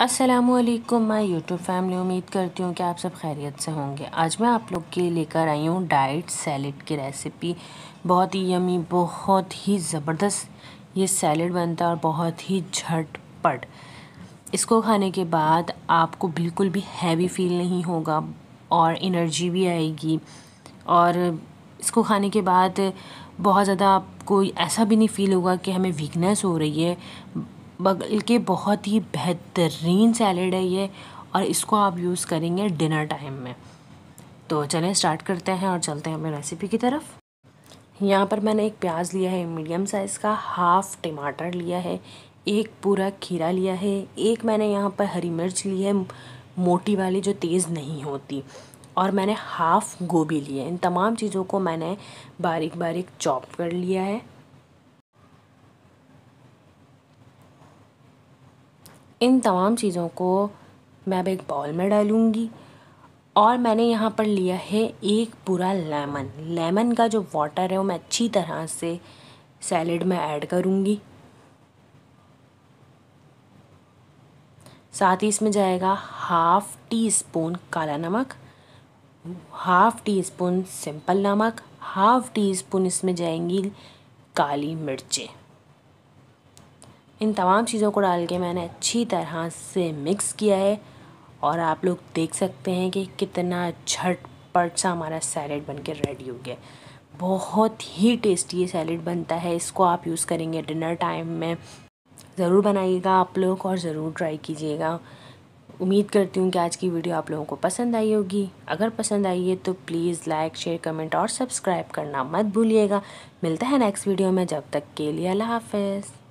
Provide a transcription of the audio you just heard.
असलम मैं YouTube family उम्मीद करती हूँ कि आप सब खैरियत से होंगे आज मैं आप लोग के लेकर आई हूँ डाइट सैलड की रेसिपी बहुत ही यमी बहुत ही ज़बरदस्त ये सैलड बनता है और बहुत ही झटपट इसको खाने के बाद आपको बिल्कुल भी हैवी फील नहीं होगा और इनर्जी भी आएगी और इसको खाने के बाद बहुत ज़्यादा आपको ऐसा भी नहीं फील होगा कि हमें वीकनेस हो रही है बल्कि बहुत ही बेहतरीन सैलड है ये और इसको आप यूज़ करेंगे डिनर टाइम में तो चलें स्टार्ट करते हैं और चलते हैं अपनी रेसिपी की तरफ यहाँ पर मैंने एक प्याज लिया है मीडियम साइज़ का हाफ़ टमाटर लिया है एक पूरा खीरा लिया है एक मैंने यहाँ पर हरी मिर्च ली है मोटी वाली जो तेज़ नहीं होती और मैंने हाफ़ गोभी ली है इन तमाम चीज़ों को मैंने बारीक बारीक चॉप कर लिया है इन तमाम चीज़ों को मैं अब एक बाउल में डालूँगी और मैंने यहाँ पर लिया है एक पूरा लेमन लेमन का जो वाटर है वो मैं अच्छी तरह से सैलड में ऐड करूँगी साथ ही इसमें जाएगा हाफ़ टी स्पून काला नमक हाफ़ टी स्पून सिंपल नमक हाफ़ टी स्पून इसमें जाएंगी काली मिर्चें इन तमाम चीज़ों को डाल के मैंने अच्छी तरह से मिक्स किया है और आप लोग देख सकते हैं कि कितना झटपट सा हमारा सैलड बन के रेडी हो गया बहुत ही टेस्टी ये सैलड बनता है इसको आप यूज़ करेंगे डिनर टाइम में ज़रूर बनाइएगा आप लोग और ज़रूर ट्राई कीजिएगा उम्मीद करती हूँ कि आज की वीडियो आप लोगों को पसंद आई होगी अगर पसंद आई है तो प्लीज़ लाइक शेयर कमेंट और सब्सक्राइब करना मत भूलिएगा मिलता है नेक्स्ट वीडियो में जब तक के लिए अल्लाह हाफिज़